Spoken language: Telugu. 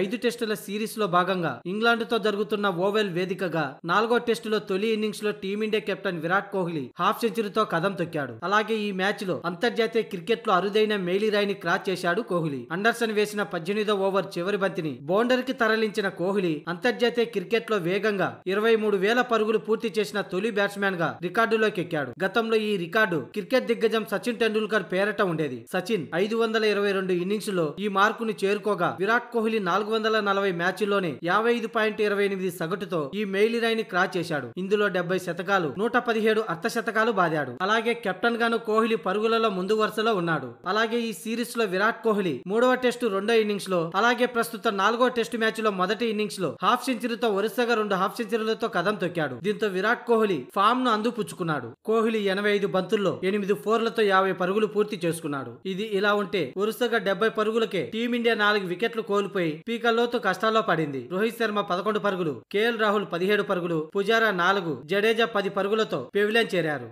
ఐదు టెస్టుల సిరీస్లో భాగంగా ఇంగ్లాండ్తో జరుగుతున్న ఓవెల్ వేదికగా నాలుగో టెస్టులో తొలి లో Team India captain Virat Kohli half సెంచరీతో కదం తొక్కాడు అలాగే ఈ మ్యాచ్లో అంతర్జాతీయ క్రికెట్లో అరుదైన మేలిరాయిని క్రాచ్ చేశాడు కోహ్లీ అండర్సన్ వేసిన పద్దెనిమిదో ఓవర్ చివరి బంతిని కి తరలించిన కోహ్లీ అంతర్జాతీయ క్రికెట్లో వేగంగా ఇరవై మూడు వేల పరుగులు పూర్తి చేసిన తొలి బ్యాట్స్మెన్ గా రికార్డులోకి ఎక్కాడు గతంలో ఈ రికార్డు క్రికెట్ దిగ్గజం సచిన్ టెండూల్కర్ పేరట ఉండేది సచిన్ ఐదు వందల ఇరవై రెండు ఇన్నింగ్స్ లో ఈ మార్కును చేరుకోగా విరాట్ కోహ్లీ నాలుగు నాలుగు వందల నలభై మ్యాచ్ల్లోనే యాభై ఐదు పాయింట్ ఇరవై ఎనిమిది సగటుతో ఈ మెయిలిరాయిని క్రాస్ చేశాడు ఇందులో డెబ్బై శతకాలు నూట పదిహేడు అర్ధశతకాలు బాదాడు అలాగే కెప్టెన్ గాను కోహ్లీ పరుగులలో ముందు వరుసలో ఉన్నాడు అలాగే ఈ సిరీస్ లో విరాట్ కోహ్లీ మూడవ టెస్టు రెండో ఇన్నింగ్స్ లో అలాగే ప్రస్తుత నాలుగో టెస్టు మ్యాచ్ లో మొదటి ఇన్నింగ్స్ లో హాఫ్ సెంచరీతో వరుసగా రెండు హాఫ్ సెంచరీలతో కదం తొక్కాడు దీంతో విరాట్ కోహ్లీ ఫామ్ ను అందుపుచ్చుకున్నాడు కోహ్లీ ఎనభై ఐదు బంతుల్లో ఎనిమిది ఫోర్లతో యాభై పరుగులు పూర్తి చేసుకున్నాడు ఇది ఇలా ఉంటే వరుసగా డెబ్బై పరుగులకే టీమిండియా నాలుగు వికెట్లు కోల్పోయి స్పీకర్ లోతు కష్టాల్లో పడింది రోహిత్ శర్మ పదకొండు పరుగులు కేఎల్ రాహుల్ పదిహేడు పరుగులు పుజారా నాలుగు జడేజా పది పరుగులతో పెవిలియన్ చేరారు